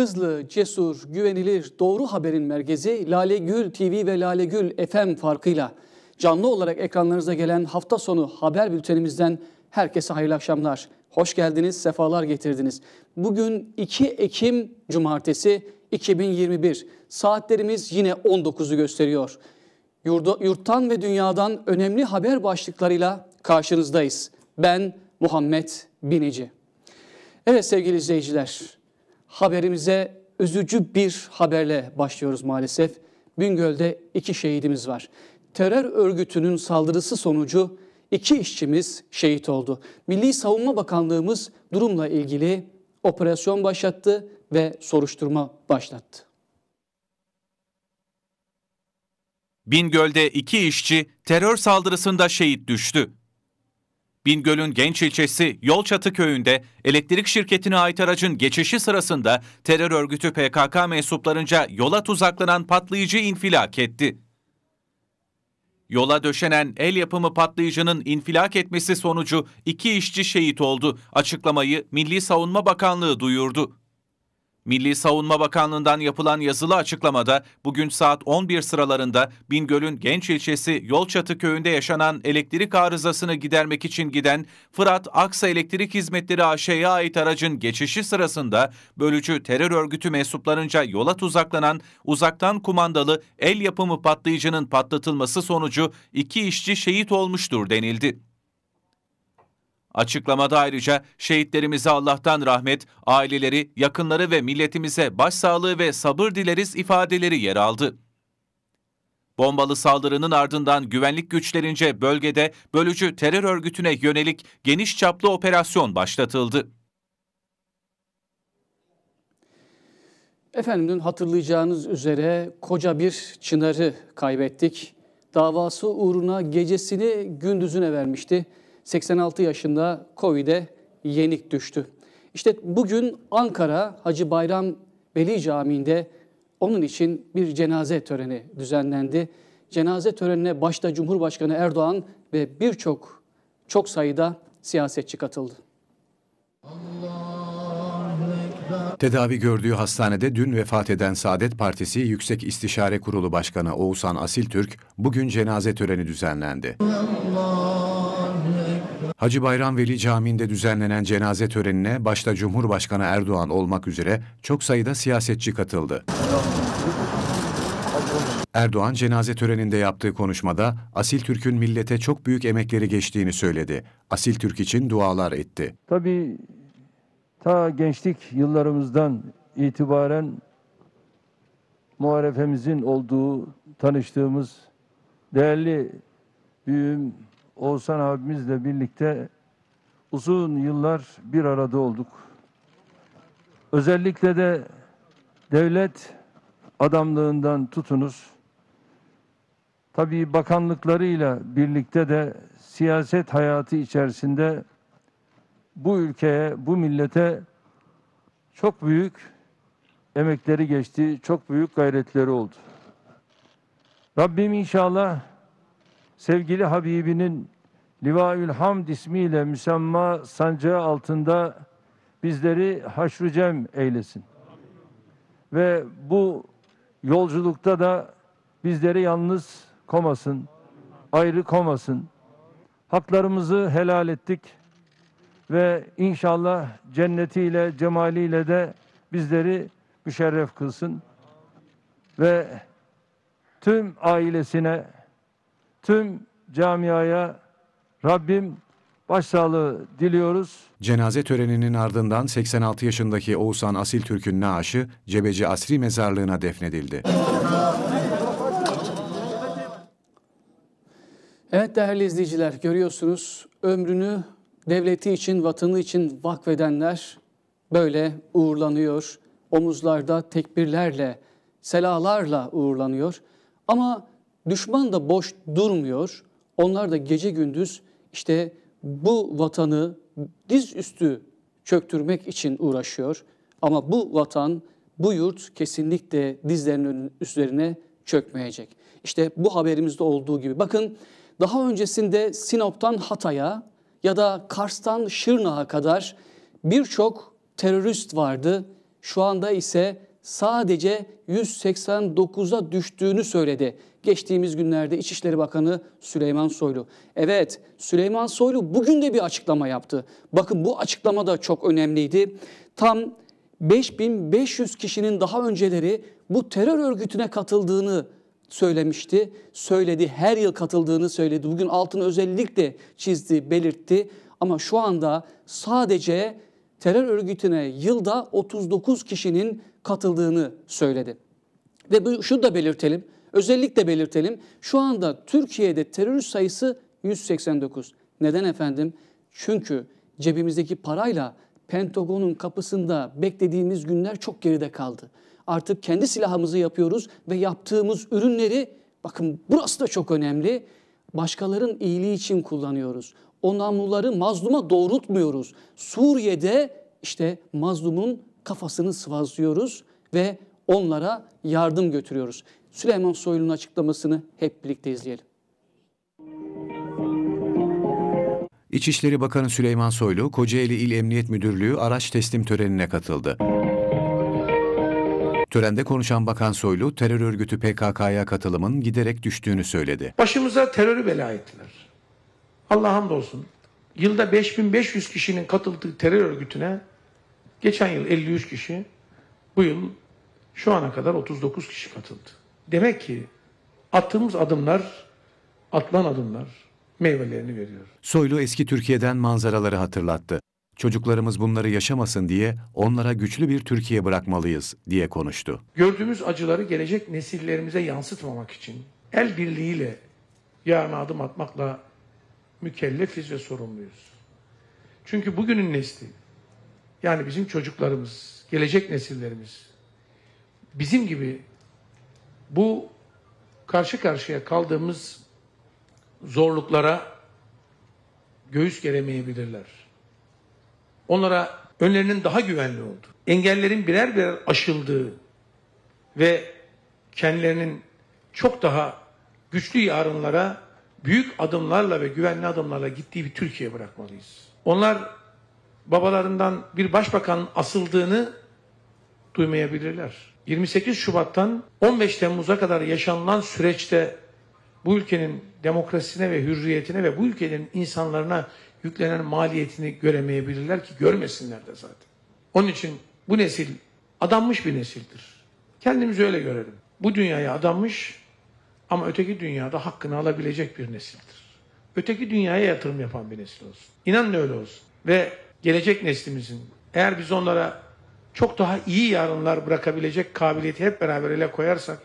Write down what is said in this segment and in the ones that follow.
hızlı, cesur, güvenilir, doğru haberin merkezi Lale Gül TV ve Lale Gül FM farkıyla canlı olarak ekranlarınıza gelen hafta sonu haber bültenimizden herkese hayırlı akşamlar. Hoş geldiniz, sefalar getirdiniz. Bugün 2 Ekim Cumartesi 2021. Saatlerimiz yine 19'u gösteriyor. Yurda, yurttan ve dünyadan önemli haber başlıklarıyla karşınızdayız. Ben Muhammed Binici. Evet sevgili izleyiciler, haberimize üzücü bir haberle başlıyoruz maalesef. Bingöl'de iki şehidimiz var. Terör örgütünün saldırısı sonucu iki işçimiz şehit oldu. Milli Savunma Bakanlığımız durumla ilgili operasyon başlattı ve soruşturma başlattı. Bingöl'de iki işçi terör saldırısında şehit düştü. Bingöl'ün Genç ilçesi Yolçatı köyünde elektrik şirketine ait aracın geçişi sırasında terör örgütü PKK mensuplarınca yola tuzaklanan patlayıcı infilak etti. Yola döşenen el yapımı patlayıcının infilak etmesi sonucu iki işçi şehit oldu. Açıklamayı Milli Savunma Bakanlığı duyurdu. Milli Savunma Bakanlığı'ndan yapılan yazılı açıklamada bugün saat 11 sıralarında Bingöl'ün Genç ilçesi Yolçatı köyünde yaşanan elektrik arızasını gidermek için giden Fırat Aksa Elektrik Hizmetleri AŞ'ye ait aracın geçişi sırasında bölücü terör örgütü mensuplarınca yola tuzaklanan uzaktan kumandalı el yapımı patlayıcının patlatılması sonucu iki işçi şehit olmuştur denildi. Açıklamada ayrıca şehitlerimize Allah'tan rahmet, aileleri, yakınları ve milletimize başsağlığı ve sabır dileriz ifadeleri yer aldı. Bombalı saldırının ardından güvenlik güçlerince bölgede bölücü terör örgütüne yönelik geniş çaplı operasyon başlatıldı. Efendim dün hatırlayacağınız üzere koca bir çınarı kaybettik. Davası uğruna gecesini gündüzüne vermişti. 86 yaşında Covid'e yenik düştü. İşte bugün Ankara Hacı Bayram Veli Camii'nde onun için bir cenaze töreni düzenlendi. Cenaze törenine başta Cumhurbaşkanı Erdoğan ve birçok çok sayıda siyasetçi katıldı. Tedavi gördüğü hastanede dün vefat eden Saadet Partisi Yüksek İstişare Kurulu Başkanı Oğuzhan Asiltürk bugün cenaze töreni düzenlendi. Allah. Hacı Bayram Veli Camii'nde düzenlenen cenaze törenine başta Cumhurbaşkanı Erdoğan olmak üzere çok sayıda siyasetçi katıldı. Erdoğan cenaze töreninde yaptığı konuşmada Asil Türk'ün millete çok büyük emekleri geçtiğini söyledi. Asil Türk için dualar etti. Tabii ta gençlik yıllarımızdan itibaren muharefemizin olduğu tanıştığımız değerli büyüğüm Oğuzhan abimizle birlikte uzun yıllar bir arada olduk. Özellikle de devlet adamlığından tutunuz. Tabii bakanlıklarıyla birlikte de siyaset hayatı içerisinde bu ülkeye, bu millete çok büyük emekleri geçti, çok büyük gayretleri oldu. Rabbim inşallah sevgili Habibinin Livaül Hamd ismiyle müsemma sancağı altında bizleri haşrucem eylesin. Ve bu yolculukta da bizleri yalnız komasın, ayrı komasın. Haklarımızı helal ettik ve inşallah cennetiyle, cemaliyle de bizleri müşerref kılsın. Ve tüm ailesine, tüm camiaya Rabbim başsağlığı diliyoruz. Cenaze töreninin ardından 86 yaşındaki Oğuzhan Asil Türk'ün naaşı Cebeci Asri Mezarlığı'na defnedildi. Evet değerli izleyiciler görüyorsunuz ömrünü devleti için, vatanı için vakfedenler böyle uğurlanıyor. Omuzlarda tekbirlerle, selalarla uğurlanıyor. Ama Düşman da boş durmuyor. Onlar da gece gündüz işte bu vatanı diz üstü çöktürmek için uğraşıyor. Ama bu vatan, bu yurt kesinlikle dizlerinin üzerine çökmeyecek. İşte bu haberimizde olduğu gibi. Bakın daha öncesinde Sinop'tan Hatay'a ya da Kars'tan Şırnak'a kadar birçok terörist vardı. Şu anda ise sadece 189'a düştüğünü söyledi. Geçtiğimiz günlerde İçişleri Bakanı Süleyman Soylu. Evet Süleyman Soylu bugün de bir açıklama yaptı. Bakın bu açıklama da çok önemliydi. Tam 5500 kişinin daha önceleri bu terör örgütüne katıldığını söylemişti. Söyledi, her yıl katıldığını söyledi. Bugün altını özellikle çizdi, belirtti. Ama şu anda sadece terör örgütüne yılda 39 kişinin katıldığını söyledi. Ve bu, şunu da belirtelim. Özellikle belirtelim şu anda Türkiye'de terörist sayısı 189. Neden efendim? Çünkü cebimizdeki parayla Pentagon'un kapısında beklediğimiz günler çok geride kaldı. Artık kendi silahımızı yapıyoruz ve yaptığımız ürünleri bakın burası da çok önemli. Başkaların iyiliği için kullanıyoruz. O namluları mazluma doğrultmuyoruz. Suriye'de işte mazlumun kafasını sıvazlıyoruz ve onlara yardım götürüyoruz. Süleyman Soylu'nun açıklamasını hep birlikte izleyelim. İçişleri Bakanı Süleyman Soylu, Kocaeli İl Emniyet Müdürlüğü araç teslim törenine katıldı. Törende konuşan Bakan Soylu, terör örgütü PKK'ya katılımın giderek düştüğünü söyledi. Başımıza terörü bela ettiler. Allah'a hamdolsun. Yılda 5500 kişinin katıldığı terör örgütüne geçen yıl 53 kişi, bu yıl şu ana kadar 39 kişi katıldı. Demek ki attığımız adımlar, atılan adımlar meyvelerini veriyor. Soylu eski Türkiye'den manzaraları hatırlattı. Çocuklarımız bunları yaşamasın diye onlara güçlü bir Türkiye bırakmalıyız diye konuştu. Gördüğümüz acıları gelecek nesillerimize yansıtmamak için el birliğiyle yarın adım atmakla mükellefiz ve sorumluyuz. Çünkü bugünün nesli yani bizim çocuklarımız, gelecek nesillerimiz bizim gibi bu karşı karşıya kaldığımız zorluklara göğüs geremeyebilirler. Onlara önlerinin daha güvenli oldu. Engellerin birer birer aşıldığı ve kendilerinin çok daha güçlü yarınlara büyük adımlarla ve güvenli adımlarla gittiği bir Türkiye bırakmalıyız. Onlar babalarından bir başbakanın asıldığını duymayabilirler. 28 Şubat'tan 15 Temmuz'a kadar yaşanılan süreçte bu ülkenin demokrasisine ve hürriyetine ve bu ülkenin insanlarına yüklenen maliyetini göremeyebilirler ki görmesinler de zaten. Onun için bu nesil adanmış bir nesildir. Kendimizi öyle görelim. Bu dünyaya adanmış ama öteki dünyada hakkını alabilecek bir nesildir. Öteki dünyaya yatırım yapan bir nesil olsun. İnanın öyle olsun. Ve gelecek neslimizin eğer biz onlara çok daha iyi yarınlar bırakabilecek kabiliyeti hep beraber ele koyarsak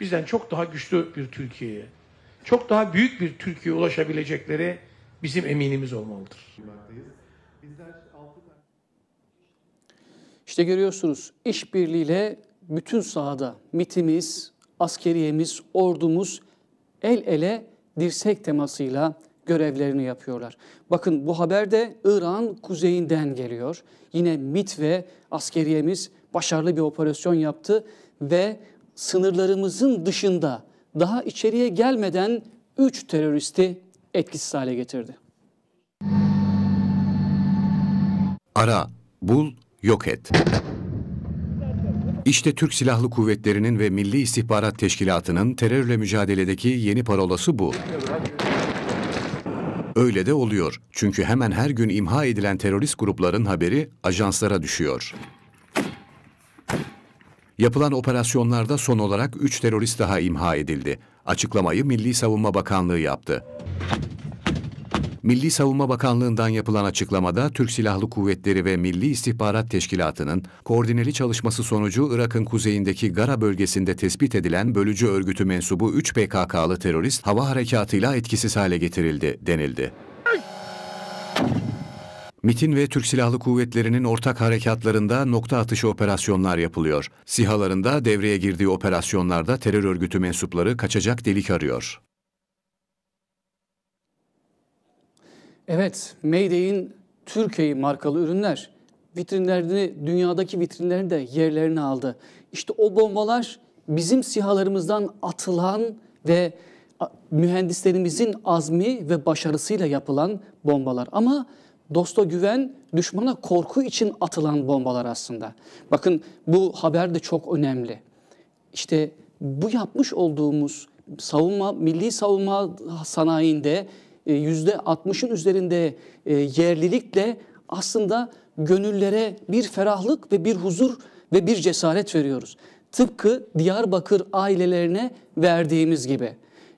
bizden çok daha güçlü bir Türkiye'ye, çok daha büyük bir Türkiye'ye ulaşabilecekleri bizim eminimiz olmalıdır. İşte görüyorsunuz işbirliğiyle bütün sahada mitimiz, askeriyemiz, ordumuz el ele dirsek temasıyla görevlerini yapıyorlar. Bakın bu haber de İran kuzeyinden geliyor. Yine MIT ve askeriyemiz başarılı bir operasyon yaptı ve sınırlarımızın dışında daha içeriye gelmeden 3 teröristi etkisiz hale getirdi. Ara, bul, yok et. İşte Türk Silahlı Kuvvetleri'nin ve Milli İstihbarat Teşkilatı'nın terörle mücadeledeki yeni parolası bu. Öyle de oluyor. Çünkü hemen her gün imha edilen terörist grupların haberi ajanslara düşüyor. Yapılan operasyonlarda son olarak 3 terörist daha imha edildi. Açıklamayı Milli Savunma Bakanlığı yaptı. Milli Savunma Bakanlığı'ndan yapılan açıklamada Türk Silahlı Kuvvetleri ve Milli İstihbarat Teşkilatı'nın koordineli çalışması sonucu Irak'ın kuzeyindeki Gara bölgesinde tespit edilen bölücü örgütü mensubu 3 PKK'lı terörist hava harekatıyla etkisiz hale getirildi denildi. MIT'in ve Türk Silahlı Kuvvetleri'nin ortak harekatlarında nokta atışı operasyonlar yapılıyor. SİHA'larında devreye girdiği operasyonlarda terör örgütü mensupları kaçacak delik arıyor. Evet, Mayday'in Türkiye markalı ürünler vitrinlerini, dünyadaki vitrinlerini de yerlerini aldı. İşte o bombalar bizim sihalarımızdan atılan ve mühendislerimizin azmi ve başarısıyla yapılan bombalar. Ama dosta güven, düşmana korku için atılan bombalar aslında. Bakın bu haber de çok önemli. İşte bu yapmış olduğumuz savunma, milli savunma sanayinde %60'ın e, üzerinde e, yerlilikle aslında gönüllere bir ferahlık ve bir huzur ve bir cesaret veriyoruz. Tıpkı Diyarbakır ailelerine verdiğimiz gibi.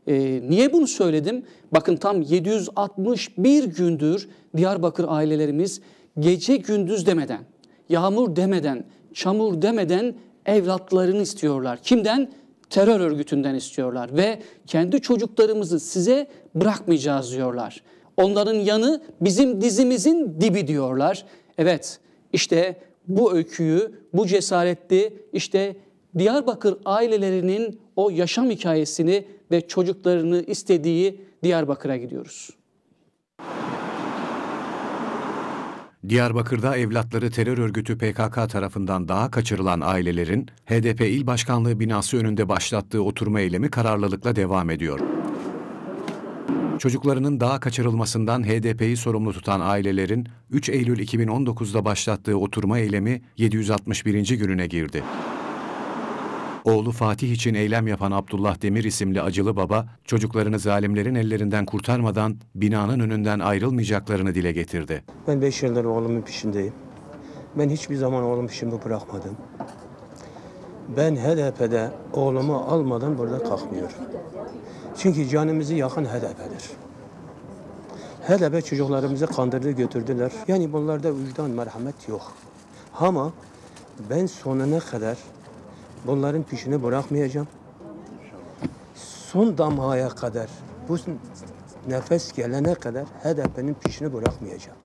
E, niye bunu söyledim? Bakın tam 761 gündür Diyarbakır ailelerimiz gece gündüz demeden, yağmur demeden, çamur demeden evlatlarını istiyorlar. Kimden? terör örgütünden istiyorlar ve kendi çocuklarımızı size bırakmayacağız diyorlar. Onların yanı bizim dizimizin dibi diyorlar. Evet işte bu öyküyü, bu cesaretli işte Diyarbakır ailelerinin o yaşam hikayesini ve çocuklarını istediği Diyarbakır'a gidiyoruz. Diyarbakır'da evlatları terör örgütü PKK tarafından daha kaçırılan ailelerin HDP İl Başkanlığı binası önünde başlattığı oturma eylemi kararlılıkla devam ediyor. Çocuklarının daha kaçırılmasından HDP'yi sorumlu tutan ailelerin 3 Eylül 2019'da başlattığı oturma eylemi 761. gününe girdi. Oğlu Fatih için eylem yapan Abdullah Demir isimli acılı baba, çocuklarını zalimlerin ellerinden kurtarmadan binanın önünden ayrılmayacaklarını dile getirdi. Ben 5 yıldır oğlumun peşindeyim. Ben hiçbir zaman oğlum peşimi bırakmadım. Ben HDP'de oğlumu almadan burada kalkmıyorum. Çünkü canımızı yakın HDP'dir. HDP çocuklarımızı kandırdı götürdüler. Yani bunlarda vicdan merhamet yok. Ama ben sonuna kadar Bunların peşini bırakmayacağım. Son damaya kadar, bu nefes gelene kadar HDP'nin peşini bırakmayacağım.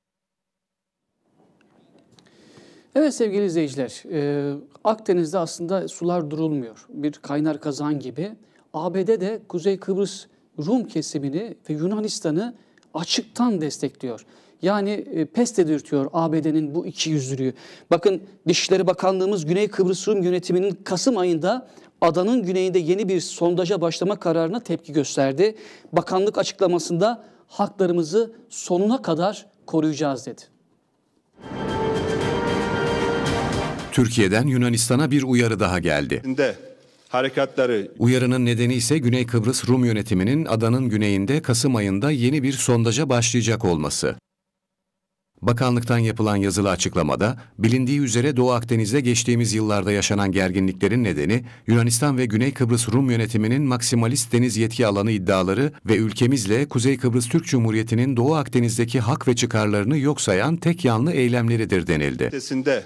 Evet sevgili izleyiciler, e, Akdeniz'de aslında sular durulmuyor. Bir kaynar kazan gibi. ABD de Kuzey Kıbrıs Rum kesimini ve Yunanistan'ı açıktan destekliyor. Yani e, pest edirtiyor ABD'nin bu iki yüzlülüğü. Bakın Dışişleri Bakanlığımız Güney Kıbrıs Rum yönetiminin Kasım ayında adanın güneyinde yeni bir sondaja başlama kararına tepki gösterdi. Bakanlık açıklamasında haklarımızı sonuna kadar koruyacağız dedi. Türkiye'den Yunanistan'a bir uyarı daha geldi. De harekatları. Uyarının nedeni ise Güney Kıbrıs Rum yönetiminin adanın güneyinde Kasım ayında yeni bir sondaja başlayacak olması. Bakanlıktan yapılan yazılı açıklamada, bilindiği üzere Doğu Akdeniz'de geçtiğimiz yıllarda yaşanan gerginliklerin nedeni, Yunanistan ve Güney Kıbrıs Rum yönetiminin maksimalist deniz yetki alanı iddiaları ve ülkemizle Kuzey Kıbrıs Türk Cumhuriyeti'nin Doğu Akdeniz'deki hak ve çıkarlarını yok sayan tek yanlı eylemleridir denildi. Ötesinde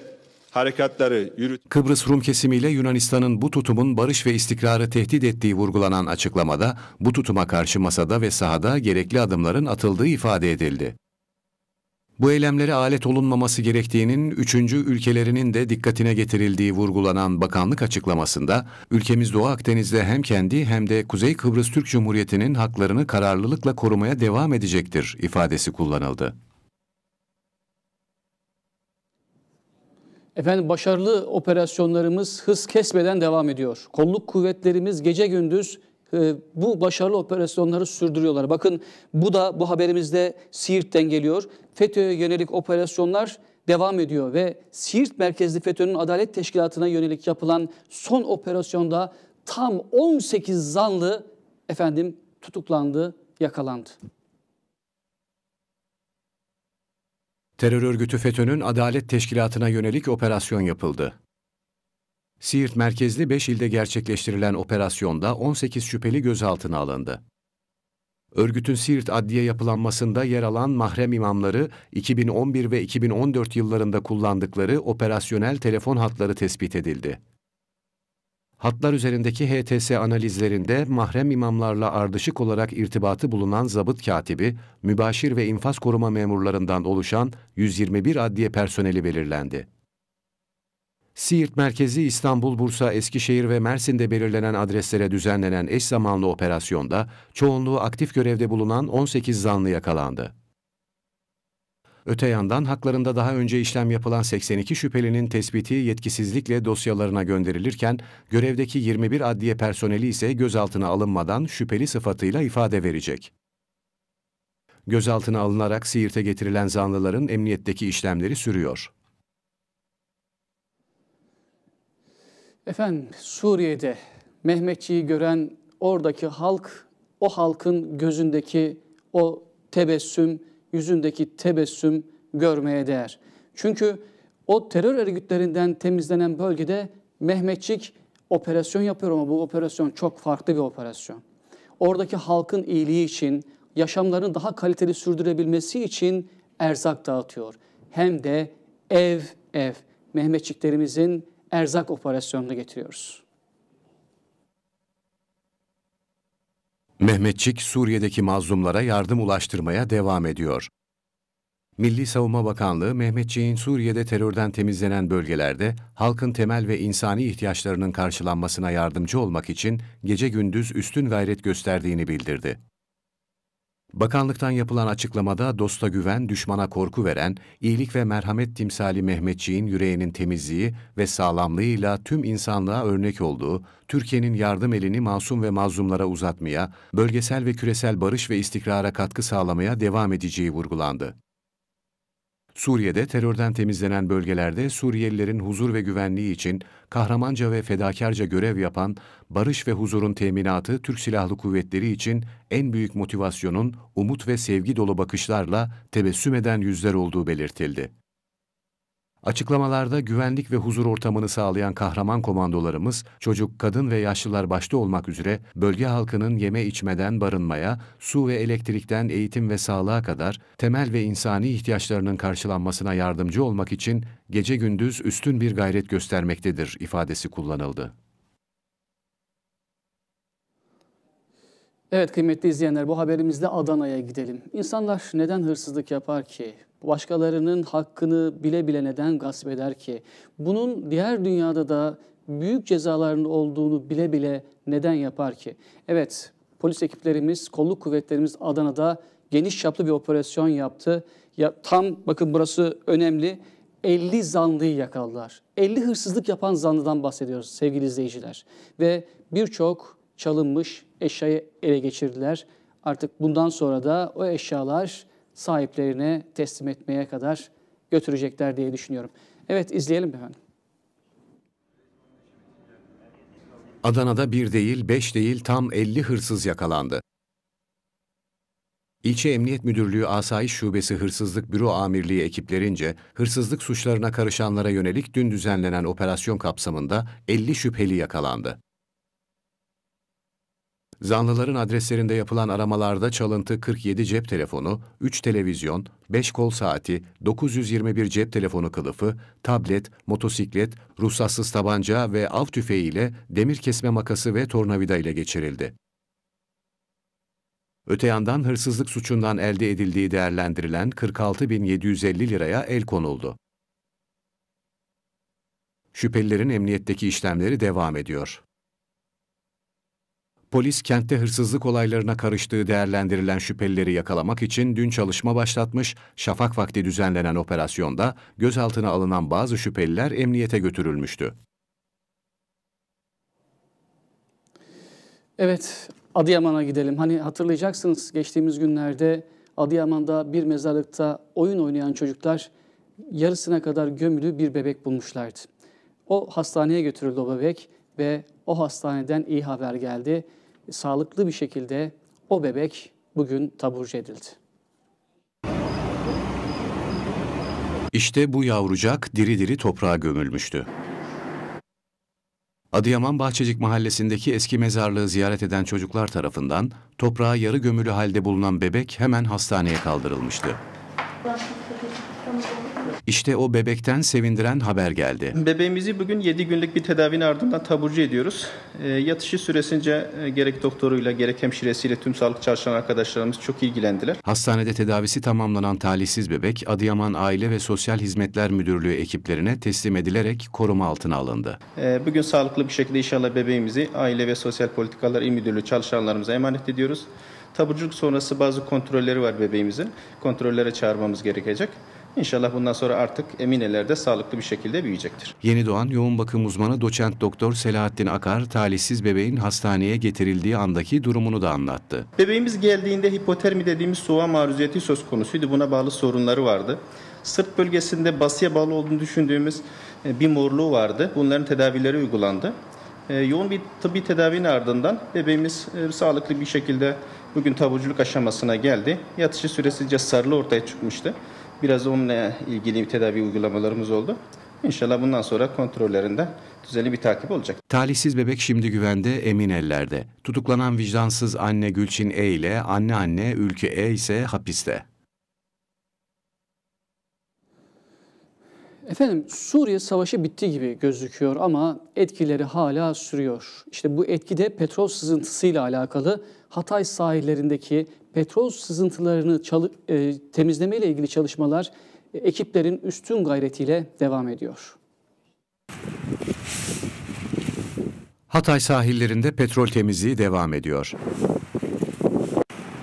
harekatları yürüt. Kıbrıs Rum kesimiyle Yunanistan'ın bu tutumun barış ve istikrarı tehdit ettiği vurgulanan açıklamada, bu tutuma karşı masada ve sahada gerekli adımların atıldığı ifade edildi. Bu eylemlere alet olunmaması gerektiğinin üçüncü ülkelerinin de dikkatine getirildiği vurgulanan bakanlık açıklamasında, ülkemiz Doğu Akdeniz'de hem kendi hem de Kuzey Kıbrıs Türk Cumhuriyeti'nin haklarını kararlılıkla korumaya devam edecektir ifadesi kullanıldı. Efendim başarılı operasyonlarımız hız kesmeden devam ediyor. Kolluk kuvvetlerimiz gece gündüz ee, bu başarılı operasyonları sürdürüyorlar. Bakın bu da bu haberimizde Siirt'ten geliyor. FETÖ'ye yönelik operasyonlar devam ediyor ve Siirt merkezli FETÖ'nün Adalet Teşkilatı'na yönelik yapılan son operasyonda tam 18 zanlı efendim tutuklandı, yakalandı. Terör örgütü FETÖ'nün Adalet Teşkilatı'na yönelik operasyon yapıldı. Siirt merkezli 5 ilde gerçekleştirilen operasyonda 18 şüpheli gözaltına alındı. Örgütün Siirt adliye yapılanmasında yer alan mahrem imamları 2011 ve 2014 yıllarında kullandıkları operasyonel telefon hatları tespit edildi. Hatlar üzerindeki HTS analizlerinde mahrem imamlarla ardışık olarak irtibatı bulunan zabıt katibi, mübaşir ve infaz koruma memurlarından oluşan 121 adliye personeli belirlendi. Siirt merkezi İstanbul, Bursa, Eskişehir ve Mersin'de belirlenen adreslere düzenlenen eş zamanlı operasyonda çoğunluğu aktif görevde bulunan 18 zanlı yakalandı. Öte yandan haklarında daha önce işlem yapılan 82 şüphelinin tespiti yetkisizlikle dosyalarına gönderilirken, görevdeki 21 adliye personeli ise gözaltına alınmadan şüpheli sıfatıyla ifade verecek. Gözaltına alınarak Siirt'e getirilen zanlıların emniyetteki işlemleri sürüyor. Efendim Suriye'de Mehmetçi'yi gören oradaki halk, o halkın gözündeki o tebessüm, yüzündeki tebessüm görmeye değer. Çünkü o terör örgütlerinden temizlenen bölgede Mehmetçik operasyon yapıyor ama bu operasyon çok farklı bir operasyon. Oradaki halkın iyiliği için, yaşamlarını daha kaliteli sürdürebilmesi için erzak dağıtıyor. Hem de ev ev Mehmetçiklerimizin erzak operasyonunu getiriyoruz. Mehmetçik, Suriye'deki mazlumlara yardım ulaştırmaya devam ediyor. Milli Savunma Bakanlığı, Mehmetçiğin Suriye'de terörden temizlenen bölgelerde halkın temel ve insani ihtiyaçlarının karşılanmasına yardımcı olmak için gece gündüz üstün gayret gösterdiğini bildirdi. Bakanlıktan yapılan açıklamada dosta güven, düşmana korku veren, iyilik ve merhamet timsali Mehmetçiğin yüreğinin temizliği ve sağlamlığıyla tüm insanlığa örnek olduğu, Türkiye'nin yardım elini masum ve mazlumlara uzatmaya, bölgesel ve küresel barış ve istikrara katkı sağlamaya devam edeceği vurgulandı. Suriye'de terörden temizlenen bölgelerde Suriyelilerin huzur ve güvenliği için kahramanca ve fedakarca görev yapan barış ve huzurun teminatı Türk Silahlı Kuvvetleri için en büyük motivasyonun umut ve sevgi dolu bakışlarla tebessüm eden yüzler olduğu belirtildi. Açıklamalarda güvenlik ve huzur ortamını sağlayan kahraman komandolarımız, çocuk, kadın ve yaşlılar başta olmak üzere bölge halkının yeme içmeden barınmaya, su ve elektrikten eğitim ve sağlığa kadar temel ve insani ihtiyaçlarının karşılanmasına yardımcı olmak için gece gündüz üstün bir gayret göstermektedir ifadesi kullanıldı. Evet kıymetli izleyenler bu haberimizde Adana'ya gidelim. İnsanlar neden hırsızlık yapar ki? başkalarının hakkını bile bile neden gasp eder ki? Bunun diğer dünyada da büyük cezaların olduğunu bile bile neden yapar ki? Evet, polis ekiplerimiz, kolluk kuvvetlerimiz Adana'da geniş çaplı bir operasyon yaptı. Ya, tam bakın burası önemli. 50 zanlıyı yakaladılar. 50 hırsızlık yapan zanlıdan bahsediyoruz sevgili izleyiciler. Ve birçok çalınmış eşyayı ele geçirdiler. Artık bundan sonra da o eşyalar sahiplerine teslim etmeye kadar götürecekler diye düşünüyorum. Evet izleyelim efendim. Adana'da bir değil, beş değil, tam 50 hırsız yakalandı. İlçe Emniyet Müdürlüğü Asayiş Şubesi Hırsızlık Büro Amirliği ekiplerince hırsızlık suçlarına karışanlara yönelik dün düzenlenen operasyon kapsamında 50 şüpheli yakalandı. Zanlıların adreslerinde yapılan aramalarda çalıntı 47 cep telefonu, 3 televizyon, 5 kol saati, 921 cep telefonu kılıfı, tablet, motosiklet, ruhsatsız tabanca ve av tüfeği ile demir kesme makası ve tornavida ile geçirildi. Öte yandan hırsızlık suçundan elde edildiği değerlendirilen 46.750 liraya el konuldu. Şüphelilerin emniyetteki işlemleri devam ediyor polis kentte hırsızlık olaylarına karıştığı değerlendirilen şüphelileri yakalamak için dün çalışma başlatmış, şafak vakti düzenlenen operasyonda gözaltına alınan bazı şüpheliler emniyete götürülmüştü. Evet, Adıyaman'a gidelim. Hani hatırlayacaksınız geçtiğimiz günlerde Adıyaman'da bir mezarlıkta oyun oynayan çocuklar yarısına kadar gömülü bir bebek bulmuşlardı. O hastaneye götürüldü o bebek ve o hastaneden iyi haber geldi sağlıklı bir şekilde o bebek bugün taburcu edildi. İşte bu yavrucak diri diri toprağa gömülmüştü. Adıyaman Bahçecik Mahallesi'ndeki eski mezarlığı ziyaret eden çocuklar tarafından toprağa yarı gömülü halde bulunan bebek hemen hastaneye kaldırılmıştı. İşte o bebekten sevindiren haber geldi. Bebeğimizi bugün 7 günlük bir tedavinin ardından taburcu ediyoruz. E, yatışı süresince e, gerek doktoruyla gerek hemşiresiyle tüm sağlık çalışan arkadaşlarımız çok ilgilendiler. Hastanede tedavisi tamamlanan talihsiz bebek Adıyaman Aile ve Sosyal Hizmetler Müdürlüğü ekiplerine teslim edilerek koruma altına alındı. E, bugün sağlıklı bir şekilde inşallah bebeğimizi Aile ve Sosyal Politikalar İl Müdürlüğü çalışanlarımıza emanet ediyoruz. Taburculuk sonrası bazı kontrolleri var bebeğimizin. Kontrollere çağırmamız gerekecek. İnşallah bundan sonra artık eminelerde sağlıklı bir şekilde büyüyecektir. Yeni doğan yoğun bakım uzmanı doçent doktor Selahattin Akar talihsiz bebeğin hastaneye getirildiği andaki durumunu da anlattı. Bebeğimiz geldiğinde hipotermi dediğimiz soğuğa maruziyeti söz konusuydu. Buna bağlı sorunları vardı. Sırt bölgesinde basıya bağlı olduğunu düşündüğümüz e, bir morluğu vardı. Bunların tedavileri uygulandı. E, yoğun bir tıbbi tedavinin ardından bebeğimiz e, sağlıklı bir şekilde bugün taburculuk aşamasına geldi. Yatışı süresince sarılı ortaya çıkmıştı. Biraz onunla ilgili tedavi uygulamalarımız oldu. İnşallah bundan sonra kontrollerinde düzenli bir takip olacak. Talihsiz bebek şimdi güvende, emin ellerde. Tutuklanan vicdansız anne Gülçin E ile anneanne Ülkü E ise hapiste. Efendim Suriye savaşı bitti gibi gözüküyor ama etkileri hala sürüyor. İşte bu etki de petrol sızıntısıyla alakalı Hatay sahillerindeki petrol sızıntılarını çalı, e, temizleme ile ilgili çalışmalar e, ekiplerin üstün gayretiyle devam ediyor. Hatay sahillerinde petrol temizliği devam ediyor.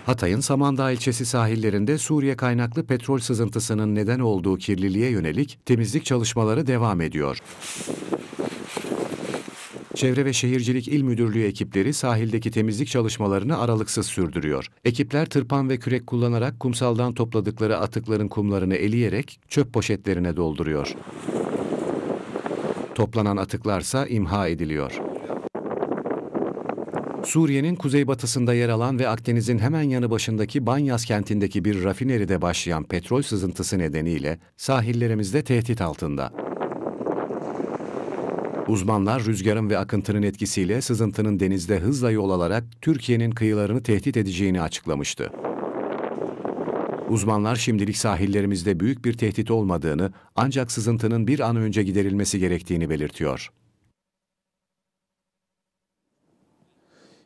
Hatay'ın Samandağ ilçesi sahillerinde Suriye kaynaklı petrol sızıntısının neden olduğu kirliliğe yönelik temizlik çalışmaları devam ediyor. Çevre ve Şehircilik İl Müdürlüğü ekipleri sahildeki temizlik çalışmalarını aralıksız sürdürüyor. Ekipler tırpan ve kürek kullanarak kumsaldan topladıkları atıkların kumlarını eleyerek çöp poşetlerine dolduruyor. Toplanan atıklarsa imha ediliyor. Suriye'nin kuzeybatısında yer alan ve Akdeniz'in hemen yanı başındaki Banyas kentindeki bir rafineride başlayan petrol sızıntısı nedeniyle sahillerimizde tehdit altında. Uzmanlar rüzgarın ve akıntının etkisiyle sızıntının denizde hızla yol alarak Türkiye'nin kıyılarını tehdit edeceğini açıklamıştı. Uzmanlar şimdilik sahillerimizde büyük bir tehdit olmadığını ancak sızıntının bir an önce giderilmesi gerektiğini belirtiyor.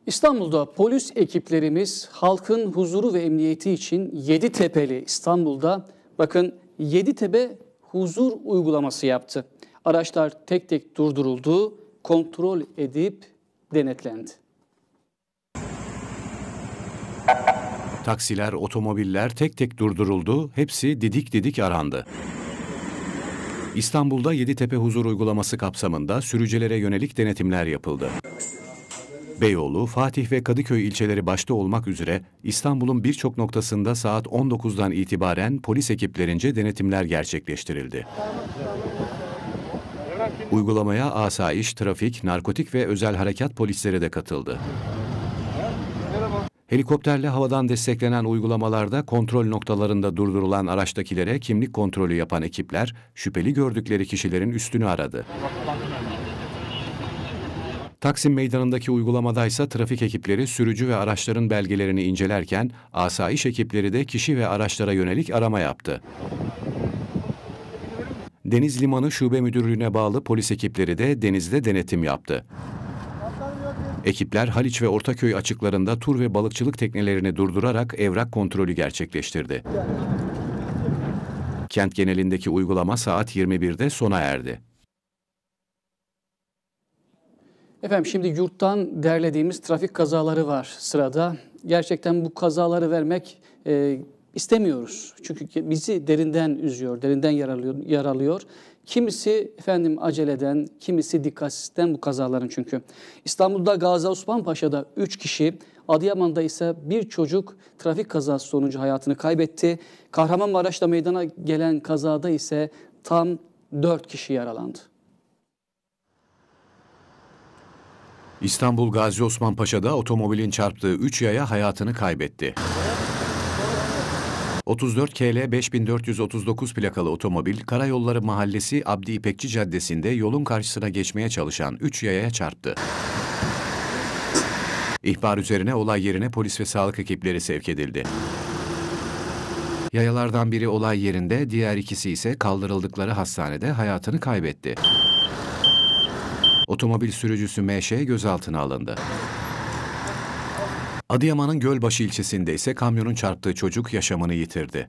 İstanbul'da polis ekiplerimiz halkın huzuru ve emniyeti için Yeditepe'li İstanbul'da bakın Yeditepe huzur uygulaması yaptı. Araçlar tek tek durduruldu, kontrol edip denetlendi. Taksiler, otomobiller tek tek durduruldu, hepsi didik didik arandı. İstanbul'da Yeditepe Huzur uygulaması kapsamında sürücülere yönelik denetimler yapıldı. Beyoğlu, Fatih ve Kadıköy ilçeleri başta olmak üzere İstanbul'un birçok noktasında saat 19'dan itibaren polis ekiplerince denetimler gerçekleştirildi. Uygulamaya asayiş, trafik, narkotik ve özel harekat polisleri de katıldı. Helikopterle havadan desteklenen uygulamalarda kontrol noktalarında durdurulan araçtakilere kimlik kontrolü yapan ekipler şüpheli gördükleri kişilerin üstünü aradı. Taksim Meydanı'ndaki uygulamadaysa trafik ekipleri sürücü ve araçların belgelerini incelerken asayiş ekipleri de kişi ve araçlara yönelik arama yaptı. Deniz Limanı Şube Müdürlüğü'ne bağlı polis ekipleri de denizde denetim yaptı. Ekipler Haliç ve Ortaköy açıklarında tur ve balıkçılık teknelerini durdurarak evrak kontrolü gerçekleştirdi. Kent genelindeki uygulama saat 21'de sona erdi. Efendim şimdi yurttan derlediğimiz trafik kazaları var sırada. Gerçekten bu kazaları vermek e, istemiyoruz. Çünkü bizi derinden üzüyor, derinden yaralıyor. yaralıyor. Kimisi efendim aceleden, kimisi dikkatsizden bu kazaların çünkü. İstanbul'da Gazi Osman Paşa'da 3 kişi, Adıyaman'da ise bir çocuk trafik kazası sonucu hayatını kaybetti. Kahramanmaraş'ta meydana gelen kazada ise tam 4 kişi yaralandı. İstanbul Gazi Osman Paşa'da otomobilin çarptığı 3 yaya hayatını kaybetti. 34 KL 5439 plakalı otomobil Karayolları Mahallesi Abdi İpekçi Caddesi'nde yolun karşısına geçmeye çalışan 3 yayaya çarptı. İhbar üzerine olay yerine polis ve sağlık ekipleri sevk edildi. Yayalardan biri olay yerinde, diğer ikisi ise kaldırıldıkları hastanede hayatını kaybetti. Otomobil sürücüsü MŞ gözaltına alındı. Adıyaman'ın Gölbaşı ilçesinde ise kamyonun çarptığı çocuk yaşamını yitirdi.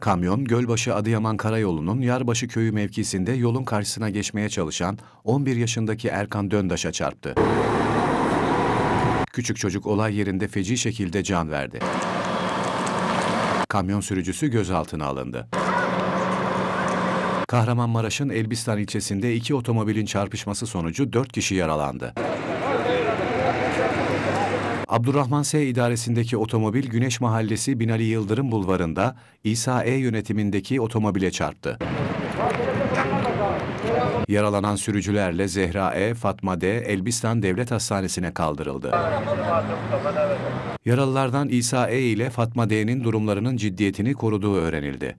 Kamyon, Gölbaşı-Adıyaman Karayolu'nun Yarbaşı Köyü mevkisinde yolun karşısına geçmeye çalışan 11 yaşındaki Erkan Döndaş'a çarptı. Küçük çocuk olay yerinde feci şekilde can verdi. Kamyon sürücüsü gözaltına alındı. Kahramanmaraş'ın Elbistan ilçesinde iki otomobilin çarpışması sonucu 4 kişi yaralandı. Abdurrahman S. idaresindeki otomobil Güneş Mahallesi Binali Yıldırım Bulvarı'nda İsa E. yönetimindeki otomobile çarptı. Yaralanan sürücülerle Zehra E, Fatma D, Elbistan Devlet Hastanesi'ne kaldırıldı. Yaralılardan İsa E ile Fatma D'nin durumlarının ciddiyetini koruduğu öğrenildi.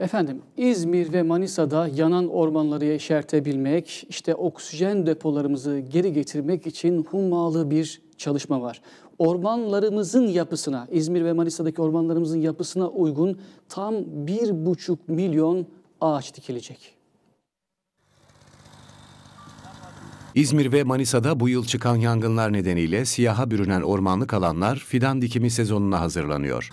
Efendim İzmir ve Manisa'da yanan ormanları yeşertebilmek, işte oksijen depolarımızı geri getirmek için hummalı bir çalışma var. Ormanlarımızın yapısına, İzmir ve Manisa'daki ormanlarımızın yapısına uygun tam 1,5 milyon ağaç dikilecek. İzmir ve Manisa'da bu yıl çıkan yangınlar nedeniyle siyaha bürünen ormanlık alanlar fidan dikimi sezonuna hazırlanıyor.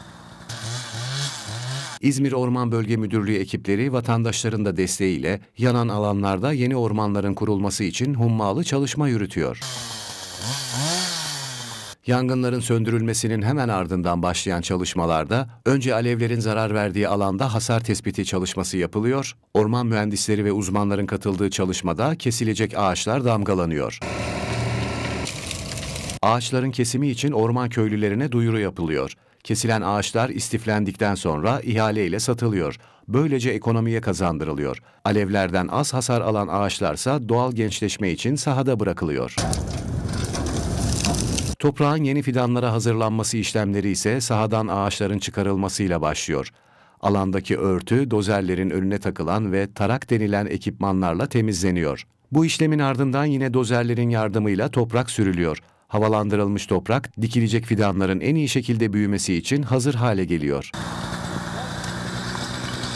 İzmir Orman Bölge Müdürlüğü ekipleri vatandaşların da desteğiyle yanan alanlarda yeni ormanların kurulması için hummalı çalışma yürütüyor. Yangınların söndürülmesinin hemen ardından başlayan çalışmalarda önce alevlerin zarar verdiği alanda hasar tespiti çalışması yapılıyor, orman mühendisleri ve uzmanların katıldığı çalışmada kesilecek ağaçlar damgalanıyor. Ağaçların kesimi için orman köylülerine duyuru yapılıyor. Kesilen ağaçlar istiflendikten sonra ihale ile satılıyor. Böylece ekonomiye kazandırılıyor. Alevlerden az hasar alan ağaçlarsa doğal gençleşme için sahada bırakılıyor. Toprağın yeni fidanlara hazırlanması işlemleri ise sahadan ağaçların çıkarılmasıyla başlıyor. Alandaki örtü dozerlerin önüne takılan ve tarak denilen ekipmanlarla temizleniyor. Bu işlemin ardından yine dozerlerin yardımıyla toprak sürülüyor havalandırılmış toprak dikilecek fidanların en iyi şekilde büyümesi için hazır hale geliyor.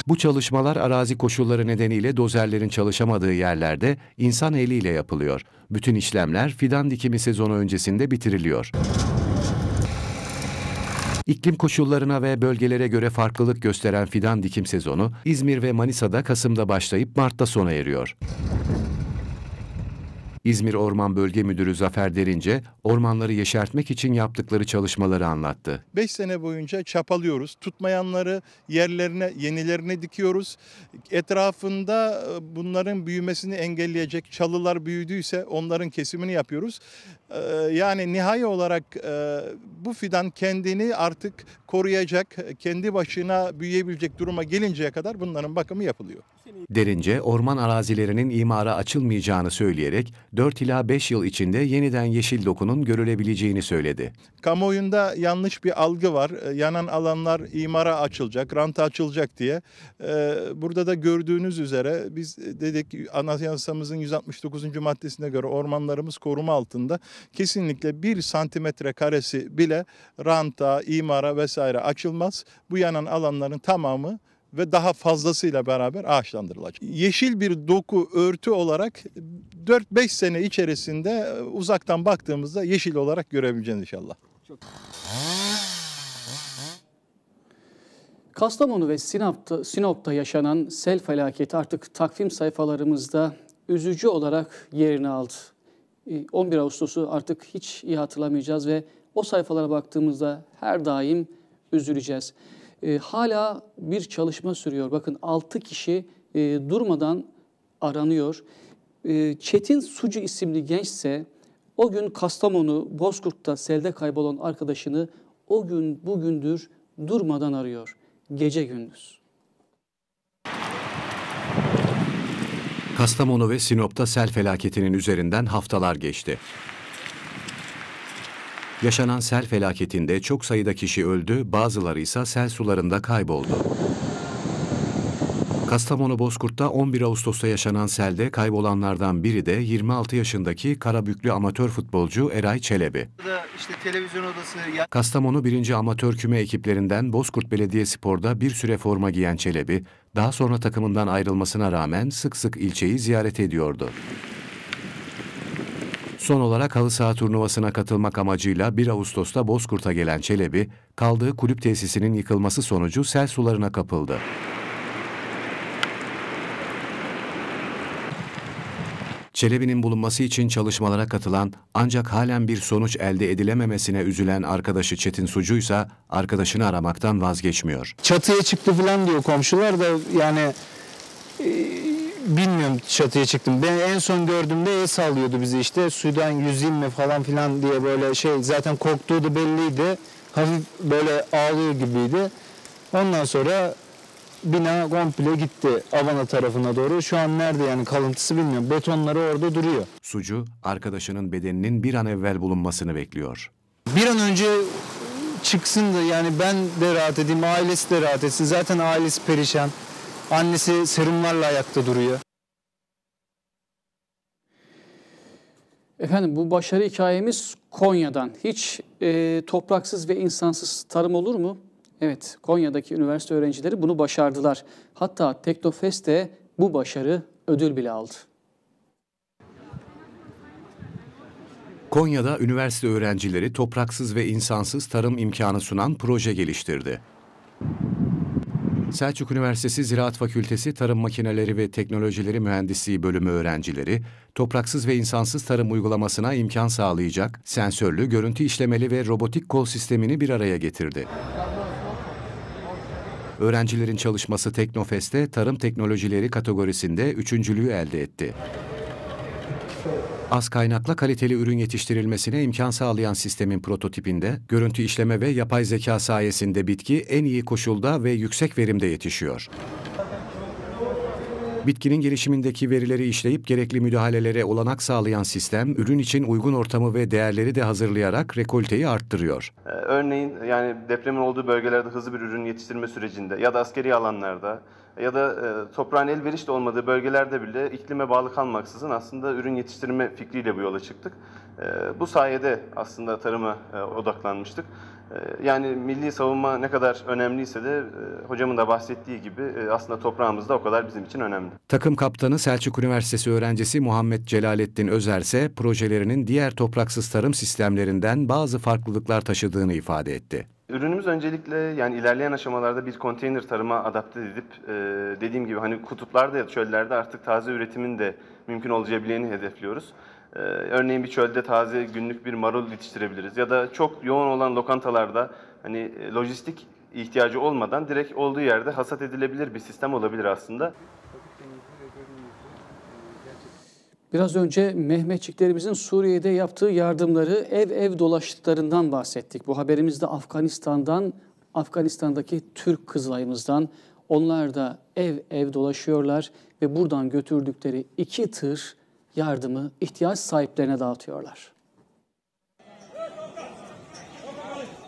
Bu çalışmalar arazi koşulları nedeniyle dozerlerin çalışamadığı yerlerde insan eliyle yapılıyor. Bütün işlemler fidan dikimi sezonu öncesinde bitiriliyor. İklim koşullarına ve bölgelere göre farklılık gösteren fidan dikim sezonu İzmir ve Manisa'da Kasım'da başlayıp Mart'ta sona eriyor. İzmir Orman Bölge Müdürü Zafer Derince ormanları yeşertmek için yaptıkları çalışmaları anlattı. 5 sene boyunca çapalıyoruz. Tutmayanları yerlerine yenilerine dikiyoruz. Etrafında e, bunların büyümesini engelleyecek çalılar büyüdüyse onların kesimini yapıyoruz. E, yani nihai olarak e, bu fidan kendini artık koruyacak, kendi başına büyüyebilecek duruma gelinceye kadar bunların bakımı yapılıyor. Derince orman arazilerinin imara açılmayacağını söyleyerek 4 ila 5 yıl içinde yeniden yeşil dokunun görülebileceğini söyledi. Kamuoyunda yanlış bir algı var. E, yanan alanlar imara açılacak, ranta açılacak diye. E, burada da gördüğünüz üzere biz e, dedik anayasamızın 169. maddesine göre ormanlarımız koruma altında. Kesinlikle bir santimetre karesi bile ranta, imara vesaire açılmaz. Bu yanan alanların tamamı ve daha fazlasıyla beraber ağaçlandırılacak. Yeşil bir doku örtü olarak 4-5 sene içerisinde e, uzaktan baktığımızda yeşil olarak görebileceğiz inşallah. Çok... Kastamonu ve Sinop'ta, Sinop'ta yaşanan sel felaketi artık takvim sayfalarımızda üzücü olarak yerini aldı. 11 e, Ağustos'u artık hiç iyi hatırlamayacağız ve o sayfalara baktığımızda her daim üzüleceğiz. E, hala bir çalışma sürüyor. Bakın 6 kişi e, durmadan aranıyor. E, Çetin Sucu isimli gençse o gün Kastamonu, Bozkurt'ta selde kaybolan arkadaşını o gün bugündür durmadan arıyor. Gece gündüz. Kastamonu ve Sinop'ta sel felaketinin üzerinden haftalar geçti. Yaşanan sel felaketinde çok sayıda kişi öldü, bazıları ise sel sularında kayboldu. Kastamonu Bozkurt'ta 11 Ağustos'ta yaşanan selde kaybolanlardan biri de 26 yaşındaki Karabüklü amatör futbolcu Eray Çelebi. İşte televizyon odası... Kastamonu 1. Amatör Küme ekiplerinden Bozkurt Belediye Spor'da bir süre forma giyen Çelebi, daha sonra takımından ayrılmasına rağmen sık sık ilçeyi ziyaret ediyordu. Son olarak halı saha turnuvasına katılmak amacıyla 1 Ağustos'ta Bozkurt'a gelen Çelebi, kaldığı kulüp tesisinin yıkılması sonucu sel sularına kapıldı. Çelebi'nin bulunması için çalışmalara katılan ancak halen bir sonuç elde edilememesine üzülen arkadaşı Çetin Sucu ise arkadaşını aramaktan vazgeçmiyor. Çatıya çıktı falan diyor komşular da yani e, bilmiyorum çatıya çıktım. Ben en son gördüğümde el sallıyordu bizi işte. Sudan yüzeyim falan filan diye böyle şey zaten korktuğu da belliydi. Hafif böyle ağlıyor gibiydi. Ondan sonra bina komple gitti Avana tarafına doğru. Şu an nerede yani kalıntısı bilmiyorum. Betonları orada duruyor. Sucu arkadaşının bedeninin bir an evvel bulunmasını bekliyor. Bir an önce çıksın da yani ben de rahat edeyim, ailesi de rahat etsin. Zaten ailesi perişan. Annesi serumlarla ayakta duruyor. Efendim bu başarı hikayemiz Konya'dan. Hiç e, topraksız ve insansız tarım olur mu? Evet, Konya'daki üniversite öğrencileri bunu başardılar. Hatta Teknofest'te bu başarı ödül bile aldı. Konya'da üniversite öğrencileri topraksız ve insansız tarım imkanı sunan proje geliştirdi. Selçuk Üniversitesi Ziraat Fakültesi Tarım Makineleri ve Teknolojileri Mühendisliği bölümü öğrencileri, topraksız ve insansız tarım uygulamasına imkan sağlayacak sensörlü, görüntü işlemeli ve robotik kol sistemini bir araya getirdi. Öğrencilerin çalışması Teknofest'te tarım teknolojileri kategorisinde üçüncülüğü elde etti. Az kaynakla kaliteli ürün yetiştirilmesine imkan sağlayan sistemin prototipinde, görüntü işleme ve yapay zeka sayesinde bitki en iyi koşulda ve yüksek verimde yetişiyor. Bitkinin gelişimindeki verileri işleyip gerekli müdahalelere olanak sağlayan sistem, ürün için uygun ortamı ve değerleri de hazırlayarak rekolteyi arttırıyor. Ee, örneğin yani depremin olduğu bölgelerde hızlı bir ürün yetiştirme sürecinde ya da askeri alanlarda ya da e, toprağın elverişli olmadığı bölgelerde bile iklime bağlı kalmaksızın aslında ürün yetiştirme fikriyle bu yola çıktık. E, bu sayede aslında tarıma e, odaklanmıştık. E, yani milli savunma ne kadar önemliyse de e, hocamın da bahsettiği gibi e, aslında toprağımız da o kadar bizim için önemli. Takım kaptanı Selçuk Üniversitesi öğrencisi Muhammed Celalettin Özerse projelerinin diğer topraksız tarım sistemlerinden bazı farklılıklar taşıdığını ifade etti. Ürünümüz öncelikle yani ilerleyen aşamalarda bir konteyner tarıma adapte edip e, dediğim gibi hani kutuplarda ya da çöllerde artık taze üretimin de mümkün olabileceğini hedefliyoruz. E, örneğin bir çölde taze günlük bir marul yetiştirebiliriz ya da çok yoğun olan lokantalarda hani e, lojistik ihtiyacı olmadan direkt olduğu yerde hasat edilebilir bir sistem olabilir aslında. Biraz önce Mehmetçiklerimizin Suriye'de yaptığı yardımları ev ev dolaştıklarından bahsettik. Bu haberimizde Afganistan'dan, Afganistan'daki Türk kızlayımızdan Onlar da ev ev dolaşıyorlar ve buradan götürdükleri iki tır yardımı ihtiyaç sahiplerine dağıtıyorlar.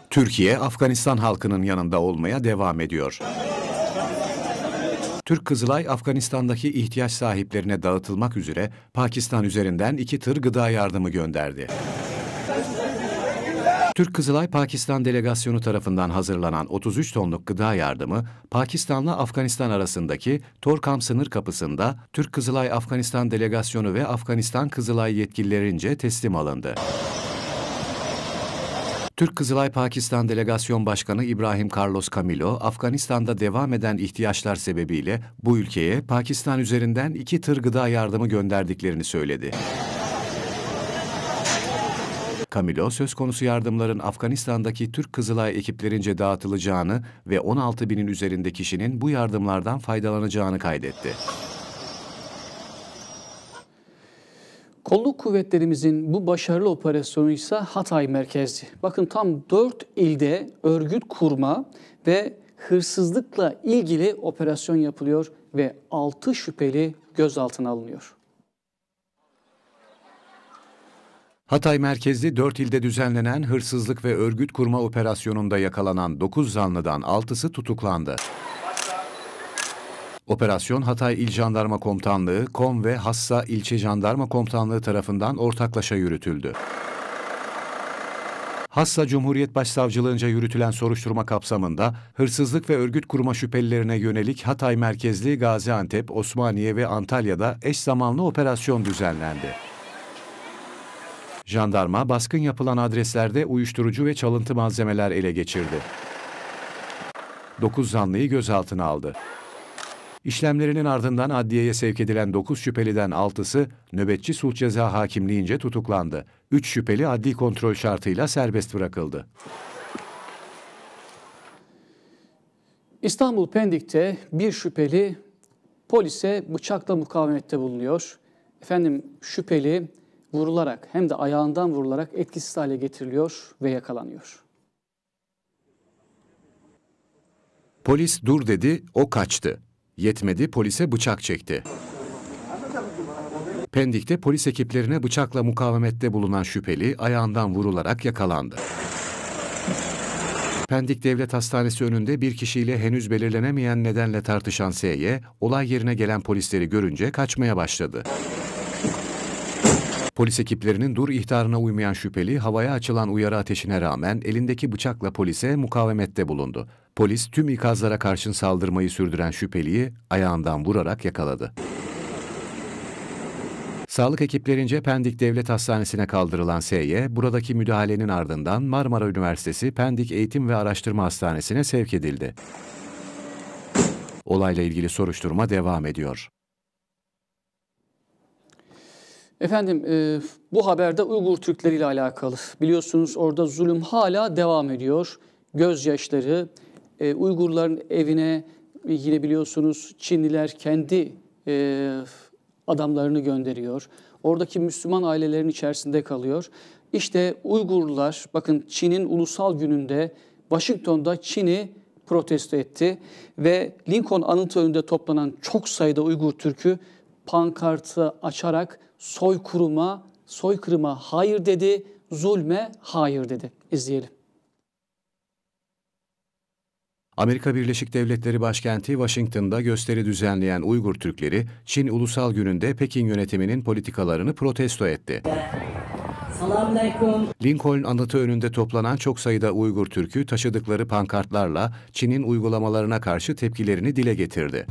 Türkiye Afganistan halkının yanında olmaya devam ediyor. Türk Kızılay, Afganistan'daki ihtiyaç sahiplerine dağıtılmak üzere Pakistan üzerinden iki tır gıda yardımı gönderdi. Türk Kızılay Pakistan delegasyonu tarafından hazırlanan 33 tonluk gıda yardımı Pakistan'la Afganistan arasındaki Torkam sınır kapısında Türk Kızılay Afganistan delegasyonu ve Afganistan Kızılay yetkililerince teslim alındı. Türk Kızılay Pakistan Delegasyon Başkanı İbrahim Carlos Camilo, Afganistan'da devam eden ihtiyaçlar sebebiyle bu ülkeye Pakistan üzerinden iki tır gıda yardımı gönderdiklerini söyledi. Camilo, söz konusu yardımların Afganistan'daki Türk Kızılay ekiplerince dağıtılacağını ve 16 binin üzerinde kişinin bu yardımlardan faydalanacağını kaydetti. Kolluk kuvvetlerimizin bu başarılı operasyonu ise Hatay merkezli. Bakın tam 4 ilde örgüt kurma ve hırsızlıkla ilgili operasyon yapılıyor ve 6 şüpheli gözaltına alınıyor. Hatay merkezli 4 ilde düzenlenen hırsızlık ve örgüt kurma operasyonunda yakalanan 9 zanlıdan 6'sı tutuklandı. Operasyon Hatay İl Jandarma Komutanlığı, KOM ve Hassa İlçe Jandarma Komutanlığı tarafından ortaklaşa yürütüldü. Hassa Cumhuriyet Başsavcılığınca yürütülen soruşturma kapsamında hırsızlık ve örgüt kurma şüphelilerine yönelik Hatay merkezli Gaziantep, Osmaniye ve Antalya'da eş zamanlı operasyon düzenlendi. Jandarma baskın yapılan adreslerde uyuşturucu ve çalıntı malzemeler ele geçirdi. 9 zanlıyı gözaltına aldı. İşlemlerinin ardından adliyeye sevk edilen 9 şüpheliden 6'sı nöbetçi sulh ceza hakimliğince tutuklandı. 3 şüpheli adli kontrol şartıyla serbest bırakıldı. İstanbul Pendik'te bir şüpheli polise bıçakla mukavemette bulunuyor. Efendim şüpheli vurularak hem de ayağından vurularak etkisiz hale getiriliyor ve yakalanıyor. Polis dur dedi, o kaçtı. Yetmedi polise bıçak çekti. Pendik'te polis ekiplerine bıçakla mukavemette bulunan şüpheli ayağından vurularak yakalandı. Pendik Devlet Hastanesi önünde bir kişiyle henüz belirlenemeyen nedenle tartışan S'ye, olay yerine gelen polisleri görünce kaçmaya başladı. Polis ekiplerinin dur ihtarına uymayan şüpheli havaya açılan uyarı ateşine rağmen elindeki bıçakla polise mukavemette bulundu. Polis tüm ikazlara karşın saldırmayı sürdüren şüpheliyi ayağından vurarak yakaladı. Sağlık ekiplerince Pendik Devlet Hastanesi'ne kaldırılan S'ye, buradaki müdahalenin ardından Marmara Üniversitesi Pendik Eğitim ve Araştırma Hastanesi'ne sevk edildi. Olayla ilgili soruşturma devam ediyor. Efendim e, bu haberde Uygur Türkleri ile alakalı. Biliyorsunuz orada zulüm hala devam ediyor. Gözyaşları, e, Uygurların evine yine biliyorsunuz Çinliler kendi e, adamlarını gönderiyor. Oradaki Müslüman ailelerin içerisinde kalıyor. İşte Uygurlar bakın Çin'in ulusal gününde Washington'da Çin'i protesto etti ve Lincoln anıtı önünde toplanan çok sayıda Uygur Türk'ü pankartı açarak soykırıma, soykırıma hayır dedi, zulme hayır dedi. İzleyelim. Amerika Birleşik Devletleri başkenti Washington'da gösteri düzenleyen Uygur Türkleri, Çin Ulusal Günü'nde Pekin yönetiminin politikalarını protesto etti. Lincoln anıtı önünde toplanan çok sayıda Uygur Türk'ü taşıdıkları pankartlarla Çin'in uygulamalarına karşı tepkilerini dile getirdi.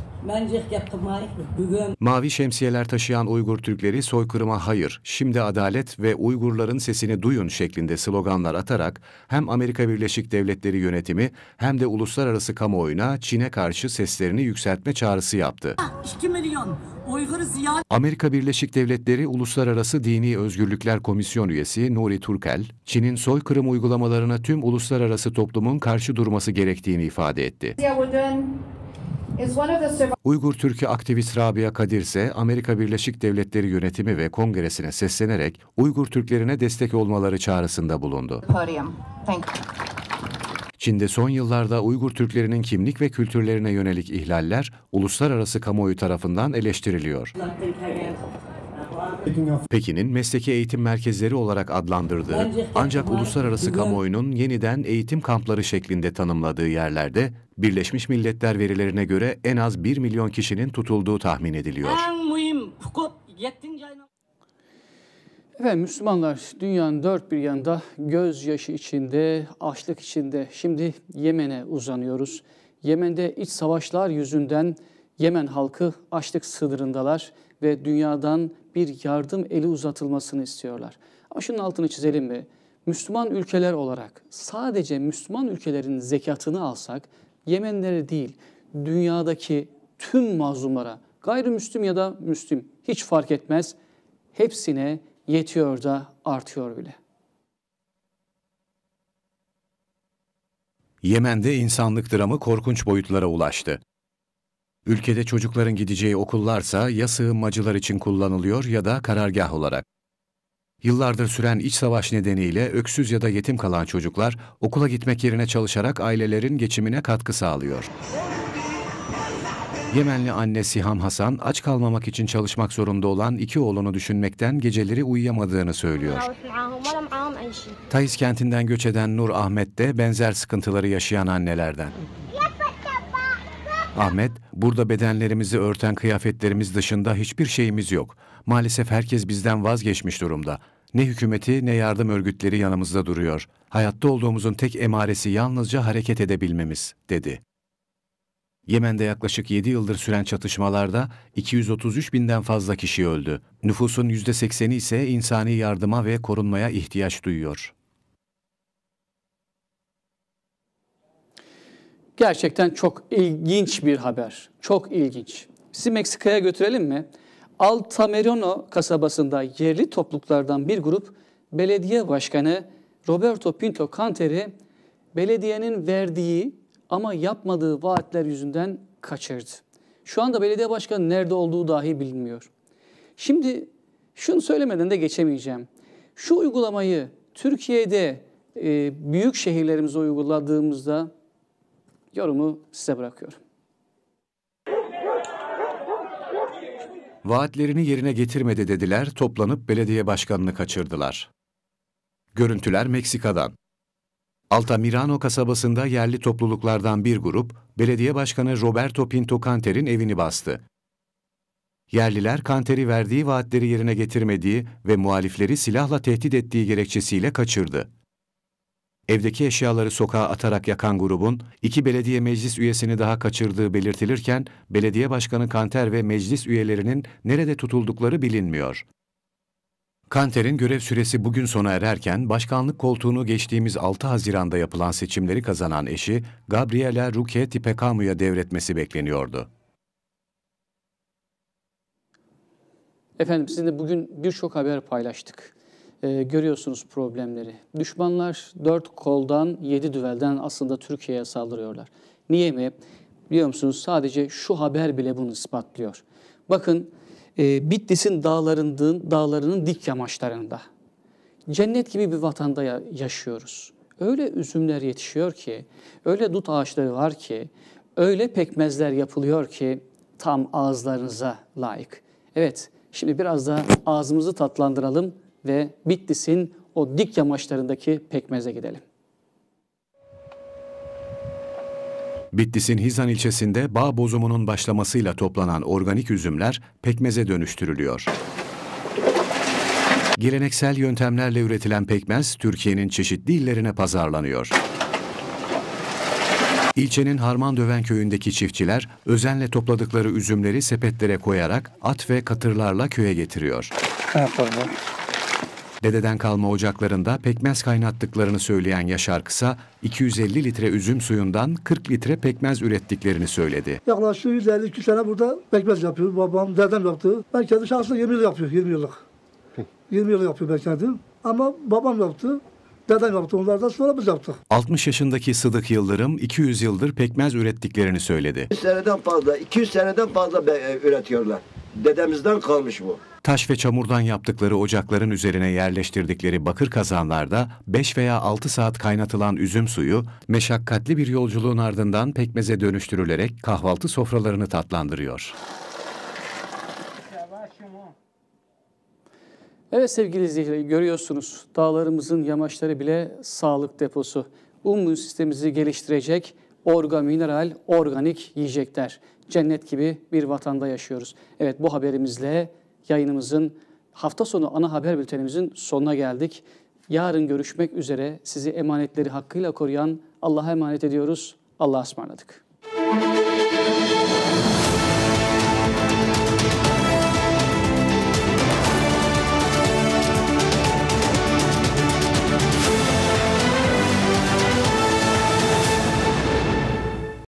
Mavi şemsiyeler taşıyan Uygur Türkleri soykırıma hayır, şimdi adalet ve Uygurların sesini duyun şeklinde sloganlar atarak hem Amerika Birleşik Devletleri yönetimi hem de uluslararası kamuoyuna Çin'e karşı seslerini yükseltme çağrısı yaptı. 2 milyon Uygur ziyan... Amerika Birleşik Devletleri Uluslararası Dini Özgürlükler Komisyon üyesi Nuri Turkel, Çin'in soykırım uygulamalarına tüm uluslararası toplumun karşı durması gerektiğini ifade etti. Uygur Türk'ü aktivist Rabia Kadir ise Amerika Birleşik Devletleri yönetimi ve kongresine seslenerek Uygur Türklerine destek olmaları çağrısında bulundu. Podium. Thank you. Çin'de son yıllarda Uygur Türklerinin kimlik ve kültürlerine yönelik ihlaller uluslararası kamuoyu tarafından eleştiriliyor. Pekin'in mesleki eğitim merkezleri olarak adlandırdığı ancak uluslararası kamuoyunun yeniden eğitim kampları şeklinde tanımladığı yerlerde Birleşmiş Milletler verilerine göre en az 1 milyon kişinin tutulduğu tahmin ediliyor. Efendim Müslümanlar dünyanın dört bir yanında gözyaşı içinde, açlık içinde. Şimdi Yemen'e uzanıyoruz. Yemen'de iç savaşlar yüzünden Yemen halkı açlık sınırındalar ve dünyadan bir yardım eli uzatılmasını istiyorlar. Ama şunun altını çizelim mi? Müslüman ülkeler olarak sadece Müslüman ülkelerin zekatını alsak Yemenlere değil dünyadaki tüm mazlumlara gayrimüslim ya da müslim hiç fark etmez hepsine yetiyor da artıyor bile. Yemen'de insanlık dramı korkunç boyutlara ulaştı. Ülkede çocukların gideceği okullarsa ya sığınmacılar için kullanılıyor ya da karargah olarak. Yıllardır süren iç savaş nedeniyle öksüz ya da yetim kalan çocuklar okula gitmek yerine çalışarak ailelerin geçimine katkı sağlıyor. Yemenli anne Siham Hasan aç kalmamak için çalışmak zorunda olan iki oğlunu düşünmekten geceleri uyuyamadığını söylüyor. Tayiz kentinden göç eden Nur Ahmet de benzer sıkıntıları yaşayan annelerden. Ahmet, burada bedenlerimizi örten kıyafetlerimiz dışında hiçbir şeyimiz yok. Maalesef herkes bizden vazgeçmiş durumda. Ne hükümeti ne yardım örgütleri yanımızda duruyor. Hayatta olduğumuzun tek emaresi yalnızca hareket edebilmemiz, dedi. Yemen'de yaklaşık 7 yıldır süren çatışmalarda 233 binden fazla kişi öldü. Nüfusun %80'i ise insani yardıma ve korunmaya ihtiyaç duyuyor. Gerçekten çok ilginç bir haber. Çok ilginç. Sizi Meksika'ya götürelim mi? Altamerino kasabasında yerli topluluklardan bir grup belediye başkanı Roberto Pinto Canter'i belediyenin verdiği ama yapmadığı vaatler yüzünden kaçırdı. Şu anda belediye başkanı nerede olduğu dahi bilinmiyor. Şimdi şunu söylemeden de geçemeyeceğim. Şu uygulamayı Türkiye'de e, büyük şehirlerimize uyguladığımızda yorumu size bırakıyorum. Vaatlerini yerine getirmedi dediler, toplanıp belediye başkanını kaçırdılar. Görüntüler Meksika'dan. Altamirano kasabasında yerli topluluklardan bir grup, belediye başkanı Roberto Pinto Canter'in evini bastı. Yerliler Canter'i verdiği vaatleri yerine getirmediği ve muhalifleri silahla tehdit ettiği gerekçesiyle kaçırdı. Evdeki eşyaları sokağa atarak yakan grubun iki belediye meclis üyesini daha kaçırdığı belirtilirken belediye başkanı Kanter ve meclis üyelerinin nerede tutuldukları bilinmiyor. Kanter'in görev süresi bugün sona ererken başkanlık koltuğunu geçtiğimiz 6 Haziran'da yapılan seçimleri kazanan eşi Gabriela Ruke Tipekamu'ya devretmesi bekleniyordu. Efendim sizinle bugün birçok haber paylaştık. Ee, görüyorsunuz problemleri. Düşmanlar dört koldan, yedi düvelden aslında Türkiye'ye saldırıyorlar. Niye mi? Biliyor musunuz sadece şu haber bile bunu ispatlıyor. Bakın ee, Bitlis'in dağlarının, dağlarının dik yamaçlarında. Cennet gibi bir vatanda yaşıyoruz. Öyle üzümler yetişiyor ki, öyle dut ağaçları var ki, öyle pekmezler yapılıyor ki tam ağızlarınıza layık. Evet, şimdi biraz da ağzımızı tatlandıralım ve Bitlis'in o dik yamaçlarındaki pekmeze gidelim. Bitlis'in Hizan ilçesinde bağ bozumunun başlamasıyla toplanan organik üzümler pekmeze dönüştürülüyor. Geleneksel yöntemlerle üretilen pekmez Türkiye'nin çeşitli illerine pazarlanıyor. İlçenin Harman Döven köyündeki çiftçiler özenle topladıkları üzümleri sepetlere koyarak at ve katırlarla köye getiriyor. Ne Dededen kalma ocaklarında pekmez kaynattıklarını söyleyen Yaşar Kısa, 250 litre üzüm suyundan 40 litre pekmez ürettiklerini söyledi. Yaklaşık 152 sene burada pekmez yapıyor. Babam, dedem yaptı. Ben kendi şahsında 20 yıl yapıyor, 20 yıllık. 20 yıl yapıyor ben kendim. Ama babam yaptı. Neden yaptık? Onlardan sonra biz yaptık. 60 yaşındaki Sıdık Yıldırım 200 yıldır pekmez ürettiklerini söyledi. 100 seneden fazla, 200 seneden fazla e, üretiyorlar. Dedemizden kalmış bu. Taş ve çamurdan yaptıkları ocakların üzerine yerleştirdikleri bakır kazanlarda 5 veya 6 saat kaynatılan üzüm suyu, meşakkatli bir yolculuğun ardından pekmeze dönüştürülerek kahvaltı sofralarını tatlandırıyor. Evet sevgili izleyiciler görüyorsunuz dağlarımızın yamaçları bile sağlık deposu. Ummun sistemimizi geliştirecek orga mineral, organik yiyecekler. Cennet gibi bir vatanda yaşıyoruz. Evet bu haberimizle yayınımızın hafta sonu ana haber bültenimizin sonuna geldik. Yarın görüşmek üzere sizi emanetleri hakkıyla koruyan Allah'a emanet ediyoruz. Allah'a ısmarladık. Müzik